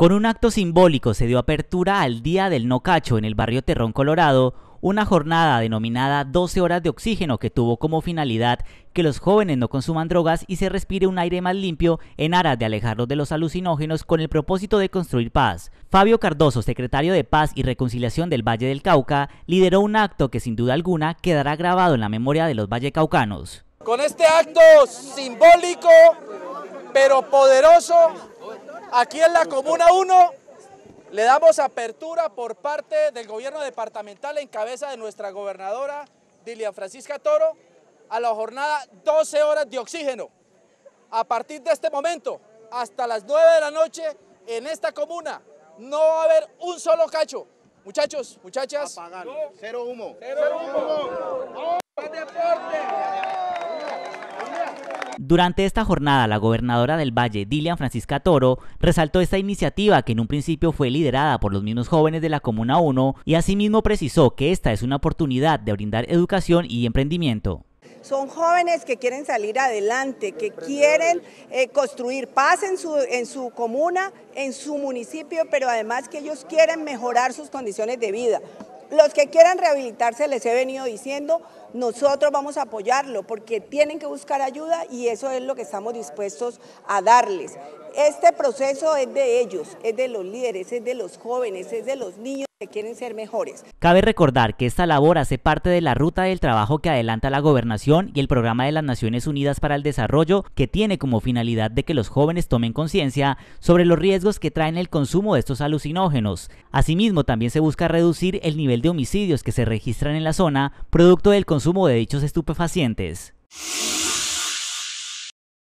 Con un acto simbólico se dio apertura al Día del No Cacho en el barrio Terrón, Colorado, una jornada denominada 12 horas de oxígeno que tuvo como finalidad que los jóvenes no consuman drogas y se respire un aire más limpio en aras de alejarlos de los alucinógenos con el propósito de construir paz. Fabio Cardoso, secretario de Paz y Reconciliación del Valle del Cauca, lideró un acto que sin duda alguna quedará grabado en la memoria de los vallecaucanos. Con este acto simbólico pero poderoso Aquí en la Comuna 1 le damos apertura por parte del gobierno departamental en cabeza de nuestra gobernadora Dilia Francisca Toro a la jornada 12 horas de oxígeno. A partir de este momento hasta las 9 de la noche en esta comuna no va a haber un solo cacho. Muchachos, muchachas. Cero humo. Durante esta jornada, la gobernadora del Valle, Dilian Francisca Toro, resaltó esta iniciativa que en un principio fue liderada por los mismos jóvenes de la Comuna 1 y asimismo precisó que esta es una oportunidad de brindar educación y emprendimiento. Son jóvenes que quieren salir adelante, que quieren eh, construir paz en su, en su comuna, en su municipio, pero además que ellos quieren mejorar sus condiciones de vida. Los que quieran rehabilitarse, les he venido diciendo, nosotros vamos a apoyarlo porque tienen que buscar ayuda y eso es lo que estamos dispuestos a darles. Este proceso es de ellos, es de los líderes, es de los jóvenes, es de los niños quieren ser mejores. Cabe recordar que esta labor hace parte de la ruta del trabajo que adelanta la gobernación y el programa de las Naciones Unidas para el Desarrollo, que tiene como finalidad de que los jóvenes tomen conciencia sobre los riesgos que traen el consumo de estos alucinógenos. Asimismo, también se busca reducir el nivel de homicidios que se registran en la zona, producto del consumo de dichos estupefacientes.